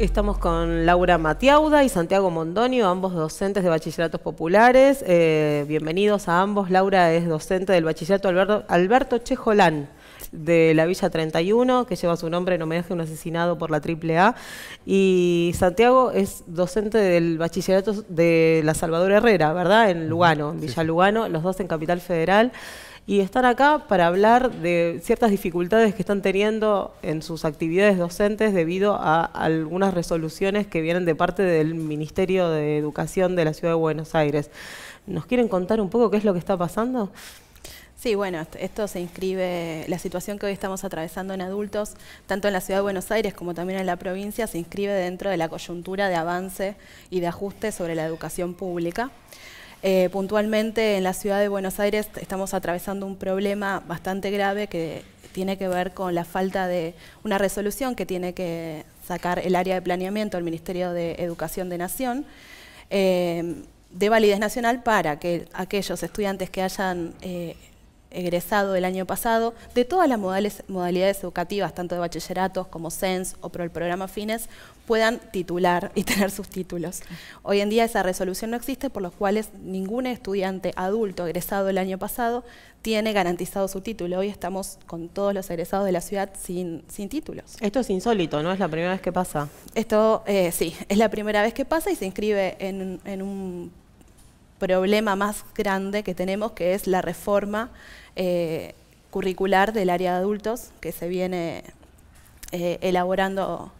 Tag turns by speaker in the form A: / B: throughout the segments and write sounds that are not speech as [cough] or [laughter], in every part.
A: Estamos con Laura Matiauda y Santiago Mondonio, ambos docentes de bachilleratos populares. Eh, bienvenidos a ambos. Laura es docente del bachillerato Alberto, Chejolán de la Villa 31, que lleva su nombre en homenaje a un asesinado por la AAA. Y Santiago es docente del bachillerato de La Salvador Herrera, ¿verdad? En Lugano, en Villa Lugano, los dos en Capital Federal y están acá para hablar de ciertas dificultades que están teniendo en sus actividades docentes debido a algunas resoluciones que vienen de parte del Ministerio de Educación de la Ciudad de Buenos Aires. ¿Nos quieren contar un poco qué es lo que está pasando?
B: Sí, bueno, esto se inscribe, la situación que hoy estamos atravesando en adultos, tanto en la ciudad de Buenos Aires como también en la provincia, se inscribe dentro de la coyuntura de avance y de ajuste sobre la educación pública. Eh, puntualmente en la ciudad de Buenos Aires estamos atravesando un problema bastante grave que tiene que ver con la falta de una resolución que tiene que sacar el área de planeamiento del Ministerio de Educación de Nación. Eh, de validez nacional para que aquellos estudiantes que hayan eh, egresado el año pasado de todas las modalidades educativas, tanto de bachilleratos como CENS o por el programa FINES, puedan titular y [laughs] tener sus títulos. Hoy en día esa resolución no existe, por los cuales ningún estudiante adulto egresado el año pasado tiene garantizado su título. Hoy estamos con todos los egresados de la ciudad sin, sin títulos.
A: Esto es insólito, ¿no? Es la primera vez que pasa.
B: Esto, eh, sí, es la primera vez que pasa y se inscribe en, en un problema más grande que tenemos, que es la reforma eh, curricular del área de adultos que se viene eh, elaborando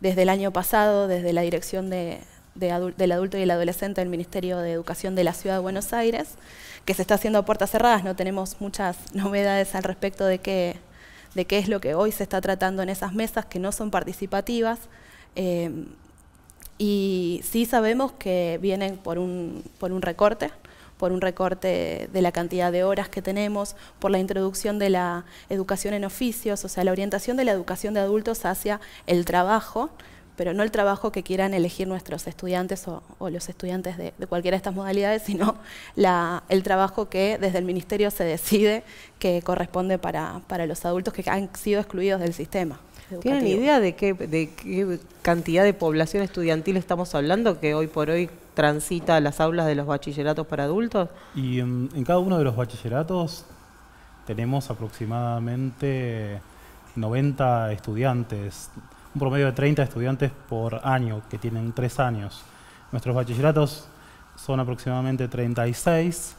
B: desde el año pasado, desde la Dirección de, del Adulto y el Adolescente del Ministerio de Educación de la Ciudad de Buenos Aires, que se está haciendo a puertas cerradas, no tenemos muchas [laughs] novedades al respecto de qué, de qué es lo que hoy se está tratando en esas mesas que no son participativas. Eh, y sí sabemos que vienen por un, por un recorte, por un recorte de la cantidad de horas que tenemos, por la introducción de la educación en oficios, o sea, la orientación de la educación de adultos hacia el trabajo, pero no el trabajo que quieran elegir nuestros estudiantes o, los estudiantes de, cualquiera de estas modalidades, sino el trabajo que desde el Ministerio se decide que corresponde para los adultos que han sido excluidos del sistema. ¿Tienen idea
A: de qué, cantidad de población estudiantil estamos hablando que hoy por hoy transita a las aulas de los bachilleratos para adultos?
C: Y em, en, cada uno de los bachilleratos tenemos aproximadamente 90 estudiantes, un promedio de 30 estudiantes por año, que tienen tres años. Nuestros bachilleratos son aproximadamente 36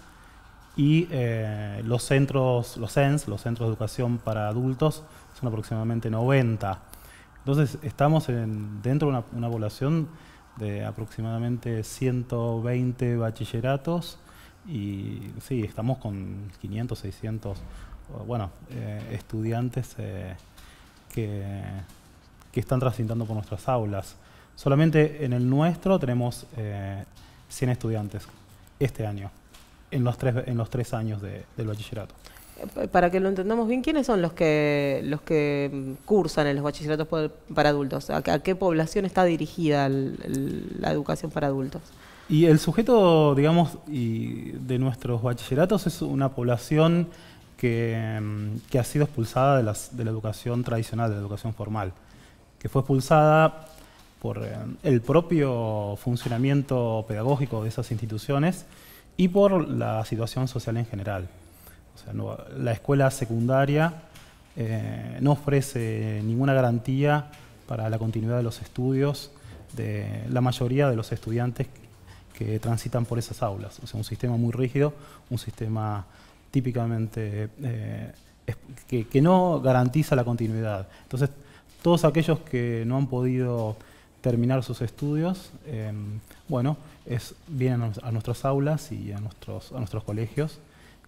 C: y eh, los centros, los CENS, los centros de educación para adultos, son aproximadamente 90. Entonces estamos dentro de una, población de aproximadamente 120 bachilleratos y sí, estamos con 500, 600, bueno, eh, estudiantes eh, que, están transitando por nuestras aulas. Solamente en el nuestro tenemos 100 eh, estudiantes este año, en los tres, en los tres años del bachillerato.
A: Eh, para que lo entendamos bien, ¿quiénes son los que los que mm, cursan en los bachilleratos para adultos? ¿A, qué población está dirigida la educación para adultos?
C: Y el sujeto, digamos, de nuestros bachilleratos es una población que, mm, ha sido expulsada de, de, la educación tradicional, de la educación formal, que fue expulsada por eh, el propio funcionamiento pedagógico de esas instituciones y por la situación social en general la escuela secundaria eh, no ofrece ninguna garantía para la continuidad de los estudios de la mayoría de los estudiantes que transitan por esas aulas. O sea, un sistema muy rígido, un sistema típicamente eh, que, no garantiza la continuidad. Entonces, todos aquellos que no han podido terminar sus estudios, eh, bueno, vienen a nuestras aulas y a a nuestros colegios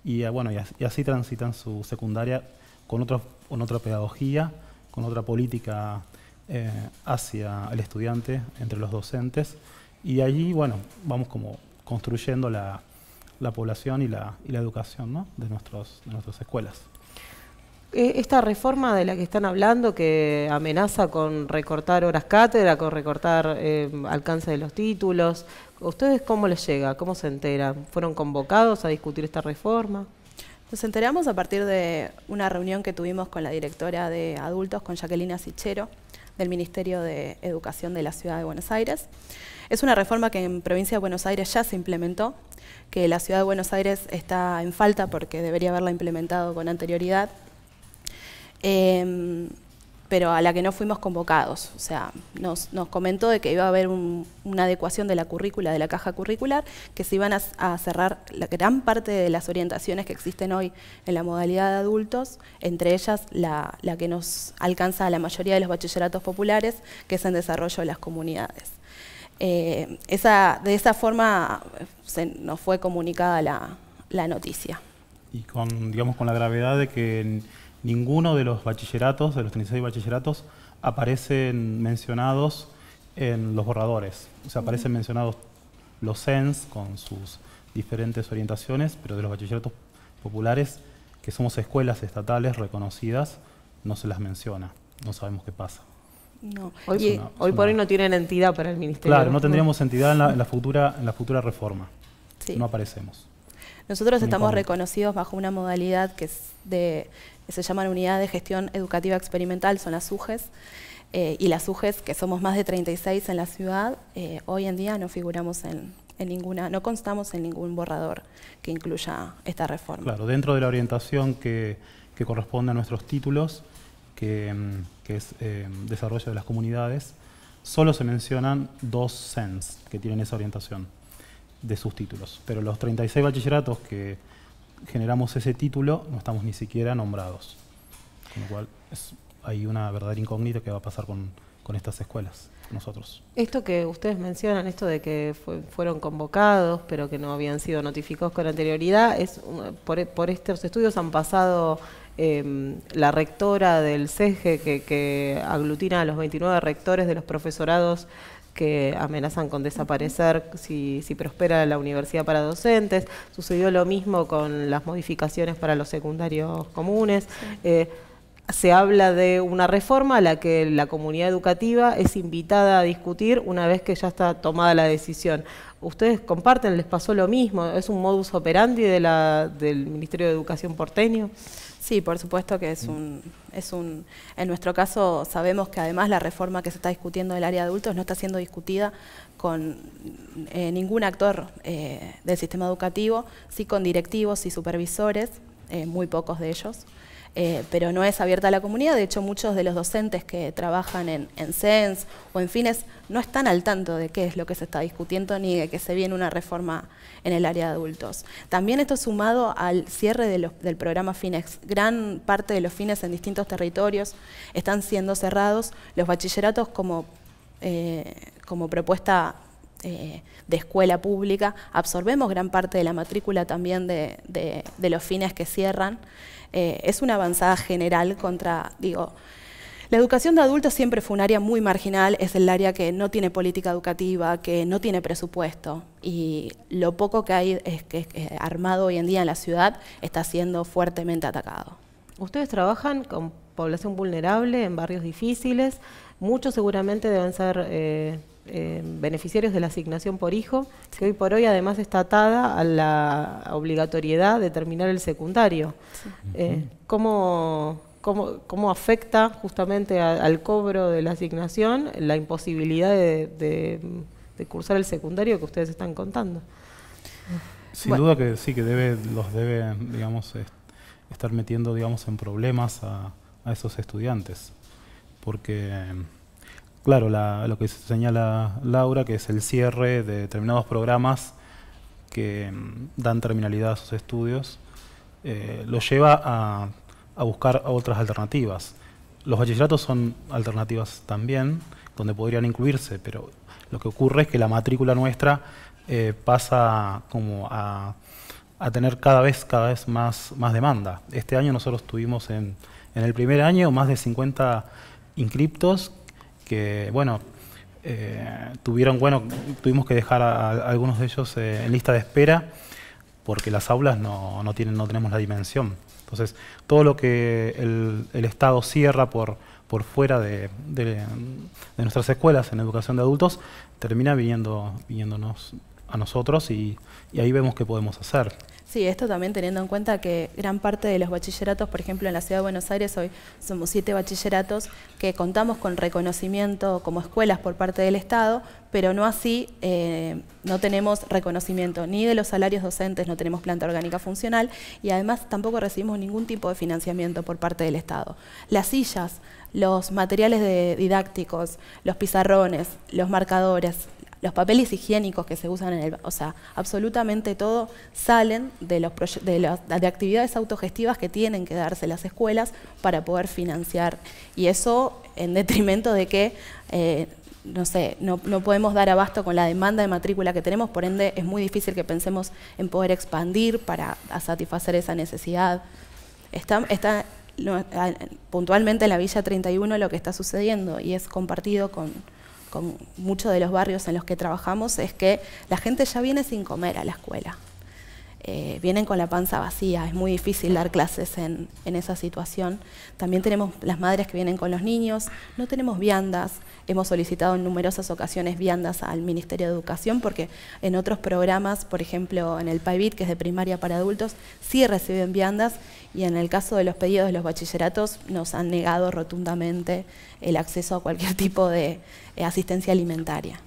C: y ah, bueno, y así, transitan su secundaria con, otra con otra pedagogía, con otra política eh, hacia el estudiante, entre los docentes. Y allí, bueno, vamos como construyendo la, población y la, y la educación de, nuestros, de nuestras escuelas.
A: Eh, esta reforma de la que están hablando, que amenaza con recortar horas cátedra, con recortar em, alcance de los títulos, ¿ustedes cómo les llega? ¿Cómo se enteran? ¿Fueron convocados a discutir esta reforma?
B: Nos enteramos a partir de una reunión que tuvimos con la directora de adultos, con Jaqueline Sichero, del Ministerio de Educación de la Ciudad de Buenos Aires. Es una reforma que en provincia de Buenos Aires ya se implementó, que la Ciudad de Buenos Aires está en falta porque debería haberla implementado con anterioridad. Em, pero a la que no fuimos convocados. O sea, nos, comentó de que iba a haber una adecuación de la currícula, de la caja curricular, que se iban a, cerrar la gran parte de las orientaciones que existen hoy en la modalidad de adultos, entre ellas la, que nos alcanza a la mayoría de los bachilleratos populares, que es en desarrollo de las comunidades. Eh, de esa forma eh, se nos fue comunicada la, la noticia.
C: Y con, digamos, con la gravedad de que ninguno de los bachilleratos, de los 36 bachilleratos, aparecen mencionados en los borradores. O sea, aparecen mencionados los CENS con sus diferentes orientaciones, pero de los bachilleratos populares, que somos escuelas estatales reconocidas, no se las menciona. No sabemos qué pasa.
A: No. Hoy, por hoy no tienen entidad para el Ministerio. Claro, no tendríamos
C: entidad en la, futura, en la futura reforma. No aparecemos. Nosotros estamos
B: reconocidos bajo una modalidad que, se llama Unidad de Gestión Educativa Experimental, son las UGES. Eh, y las UGES, que somos más de 36 en la ciudad, eh, hoy en día no figuramos en, ninguna, no constamos en ningún borrador que incluya esta reforma.
C: Claro, dentro de la orientación que, corresponde a nuestros títulos, que, mm, es eh, desarrollo de las comunidades, solo se mencionan dos SENS que tienen esa orientación de sus títulos. Pero los 36 bachilleratos que generamos ese título no estamos ni siquiera nombrados. Con lo cual hay una verdadera incógnita que va a pasar con, estas escuelas, nosotros.
A: Esto que ustedes mencionan, esto de que fueron convocados pero que no habían sido notificados con anterioridad, es por, por estos estudios han pasado Em, la rectora del CEGE, que, aglutina a los 29 rectores de los profesorados que amenazan con desaparecer si, prospera la universidad para docentes. Sucedió lo mismo con las modificaciones para los secundarios comunes. Eh, se habla de una reforma a la que la comunidad educativa es invitada a discutir una vez que ya está tomada la decisión. Ustedes comparten, les pasó lo mismo, es un modus operandi de del Ministerio de Educación porteño. Sí, por
B: supuesto que es un, es un... En nuestro caso sabemos que además la reforma que se está discutiendo del área de adultos no está siendo discutida con eh, ningún actor eh, del sistema educativo, sí con directivos y supervisores, eh, muy pocos de ellos. Eh, pero no es abierta a la comunidad. De hecho, muchos de los docentes que trabajan en, en CENS o en fines no están al tanto de qué es lo que se está discutiendo ni de que se viene una reforma en el área de adultos. También esto sumado al cierre del programa FINES, Gran parte de los fines en distintos territorios están siendo cerrados. Los bachilleratos como, eh, como propuesta eh, de escuela pública, absorbemos gran parte de la matrícula también de, los fines que cierran. Eh, es una avanzada general contra, digo, la educación de adultos siempre fue un área muy marginal, es el área que no tiene política educativa, que no tiene presupuesto y lo poco que hay es que, eh, armado hoy en día en la ciudad está siendo fuertemente atacado.
A: Ustedes trabajan con población vulnerable en barrios difíciles, muchos seguramente deben ser eh, beneficiarios de la asignación por hijo, que hoy por hoy además está atada a la obligatoriedad de terminar el secundario. Eh, ¿cómo, afecta justamente al cobro de la asignación la imposibilidad de, cursar el secundario que ustedes están contando? Sin
C: duda que sí, que debe, los debe, digamos, estar metiendo, digamos, en problemas a, a esos estudiantes, porque Claro, lo que señala Laura, que es el cierre de determinados programas que mm, dan terminalidad a sus estudios, eh, lo lleva a, buscar otras alternativas. Los bachilleratos son alternativas también, donde podrían incluirse, pero lo que ocurre es que la matrícula nuestra eh, pasa como a, tener cada vez, cada vez más, demanda. Este año nosotros tuvimos en, en el primer año más de 50 inscriptos que, bueno, eh, tuvieron, bueno, tuvimos que dejar a, algunos de ellos eh, en lista de espera porque las aulas no, tienen, no tenemos la dimensión. Entonces, todo lo que el, Estado cierra por, fuera de, nuestras escuelas en educación de adultos termina viniendo, viniéndonos a nosotros y, y ahí vemos qué podemos hacer.
B: Sí, esto también teniendo en cuenta que gran parte de los bachilleratos, por ejemplo, en la ciudad de Buenos Aires, hoy somos siete bachilleratos que contamos con reconocimiento como escuelas por parte del Estado, pero no así, eh, no tenemos reconocimiento ni de los salarios docentes, no tenemos planta orgánica funcional y además tampoco recibimos ningún tipo de financiamiento por parte del Estado. Las sillas, los materiales didácticos, los pizarrones, los marcadores, los papeles higiénicos que se usan en el... O sea, absolutamente todo salen de, los de, las, actividades autogestivas que tienen que darse las escuelas para poder financiar. Y eso en detrimento de que... Eh, no sé, no, podemos dar abasto con la demanda de matrícula que tenemos, por ende es muy difícil que pensemos en poder expandir para satisfacer esa necesidad. Está, está puntualmente en la Villa 31 lo que está sucediendo y es compartido con, con muchos de los barrios en los que trabajamos es que la gente ya viene sin comer a la escuela. Eh, vienen con la panza vacía, es muy difícil dar clases en, esa situación. También tenemos las madres que vienen con los niños, no tenemos viandas, hemos solicitado en numerosas ocasiones viandas al Ministerio de Educación porque en otros programas, por ejemplo en el PAIBIT, que es de primaria para adultos, sí reciben viandas y en el caso de los pedidos de los bachilleratos nos han negado rotundamente el acceso a cualquier [laughs] tipo de eh, asistencia alimentaria.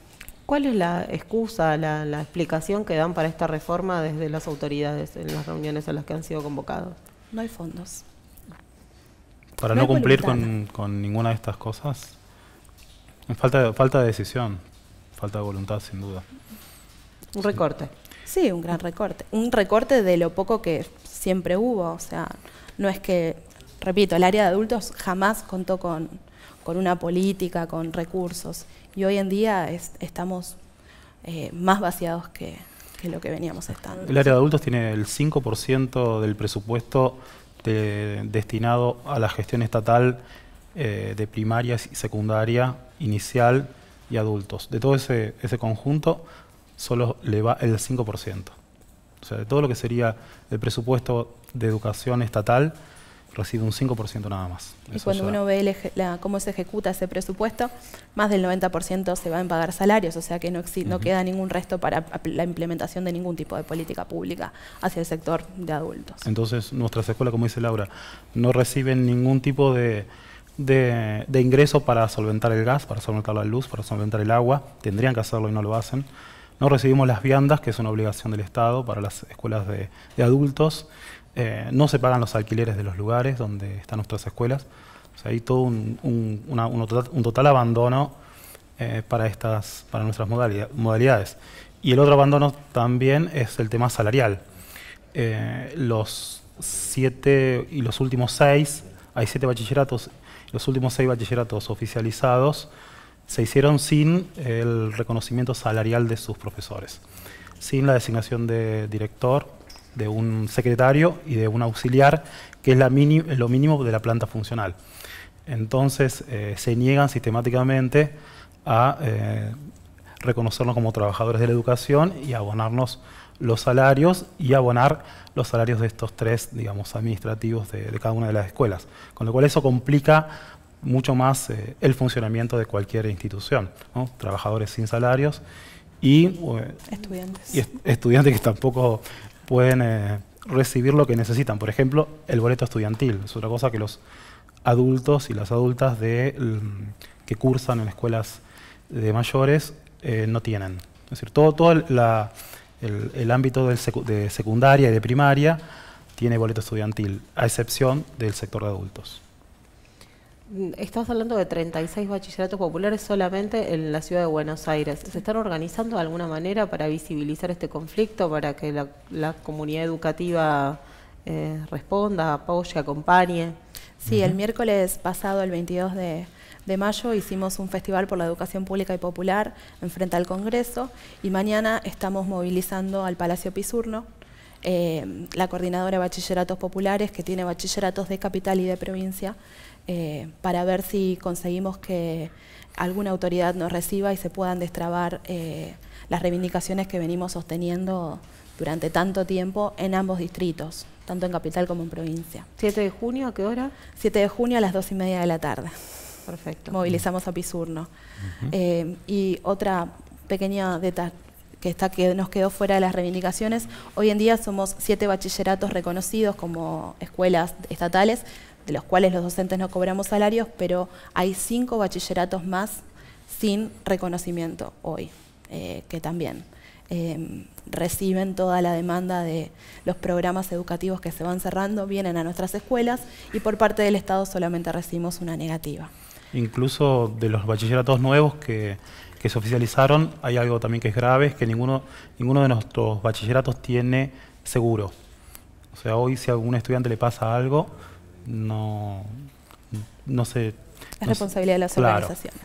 A: ¿Cuál es la excusa, la, explicación que dan para esta reforma desde las autoridades en las reuniones a las que han sido convocados?
B: No hay fondos.
C: Para no, cumplir con, ninguna de estas cosas, falta de, falta de decisión, falta de voluntad, sin duda.
B: Un recorte. Sí, un gran recorte. Un recorte de lo poco que siempre hubo. O sea, no es que, repito, el área de adultos jamás contó con con una política, con recursos. Y hoy en día estamos eh, más vaciados que, lo que veníamos estando. El área
C: de adultos tiene el 5% del presupuesto destinado a la gestión estatal eh, de primaria y secundaria, inicial y adultos. De todo ese, ese conjunto, solo le va el 5%. O sea, de todo lo que sería el presupuesto de educación estatal, recibe un 5% nada más. Y cuando uno
B: ve cómo se ejecuta ese presupuesto, más del 90% se va a pagar salarios, o sea que no, no queda ningún resto para la implementación de ningún tipo de política pública hacia el sector de adultos.
C: Entonces, nuestras escuelas, como dice Laura, no reciben ningún tipo de, de, ingreso para solventar el gas, para solventar la luz, para solventar el agua. Tendrían que hacerlo y no lo hacen. No recibimos las viandas, que es una obligación del Estado para las escuelas de, de adultos. Eh, no se pagan los alquileres de los lugares donde están nuestras escuelas. O sea, hay todo un, total, abandono eh, para, estas, para nuestras modalidades. Y el otro abandono también es el tema salarial. Eh, los siete y los últimos seis, hay siete bachilleratos, los últimos seis bachilleratos oficializados se hicieron sin el reconocimiento salarial de sus profesores, sin la designación de director de un secretario y de un auxiliar, que es lo mínimo de la planta funcional. Entonces, eh, se niegan sistemáticamente a eh, reconocernos como trabajadores de la educación y abonarnos los salarios y abonar los salarios de estos tres, digamos, administrativos de, cada una de las escuelas. Con lo cual eso complica mucho más eh, el funcionamiento de cualquier institución. Trabajadores sin salarios y, estudiantes. y estudiantes que tampoco pueden eh, recibir lo que necesitan. Por ejemplo, el boleto estudiantil. Es otra cosa que los adultos y las adultas de, mm, que cursan en escuelas de mayores eh, no tienen. Es decir, todo, el, ámbito de secundaria y de primaria tiene boleto estudiantil, a excepción del sector de adultos.
A: Estamos hablando de 36 bachilleratos populares solamente en la ciudad de Buenos Aires. ¿Se están organizando de alguna manera para visibilizar este conflicto, para que la, comunidad educativa eh, responda, apoye, acompañe?
B: Sí, el miércoles pasado, el 22 de, mayo hicimos un festival por la educación pública y popular en frente al Congreso y mañana estamos movilizando al Palacio Pisurno, eh, la coordinadora de bachilleratos populares que tiene bachilleratos de capital y de provincia, eh, para ver si conseguimos que alguna autoridad nos reciba y se puedan destrabar eh, las reivindicaciones que venimos sosteniendo durante tanto tiempo en ambos distritos, tanto en capital como en provincia. ¿7 de junio a qué hora? 7 de junio a las 2 y media de la tarde. Perfecto. Movilizamos a Pisurno. Eh, y otra pequeña detalle que, está, que nos quedó fuera de las reivindicaciones, hoy en día somos siete bachilleratos reconocidos como escuelas estatales, de los cuales los docentes no cobramos salarios, pero hay cinco bachilleratos más sin reconocimiento hoy, eh, que también eh, reciben toda la demanda de los programas educativos que se van cerrando, vienen a nuestras escuelas y por parte del Estado solamente recibimos una negativa.
C: Incluso de los bachilleratos nuevos que, se oficializaron, hay algo también que es grave, es que ninguno, ninguno de nuestros bachilleratos tiene seguro. O sea, hoy si a algún estudiante le pasa algo, no, no se... Es responsabilidad de las organizaciones.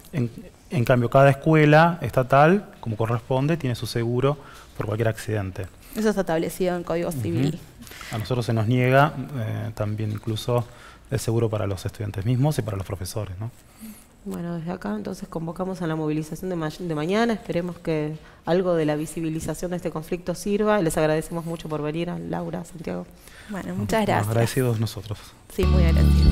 C: En, cambio, cada escuela estatal, como corresponde, tiene su seguro por cualquier accidente.
B: Eso está establecido en Código Civil.
C: A nosotros se nos niega eh, también incluso el seguro para los estudiantes mismos y para los profesores. ¿no?
A: Bueno, desde acá entonces convocamos a la movilización de, de, mañana, esperemos que algo de la visibilización de este conflicto sirva. Les agradecemos mucho por venir, Laura, Santiago.
B: Bueno, muchas gracias. Agradecidos nosotros. Sí, muy agradecidos.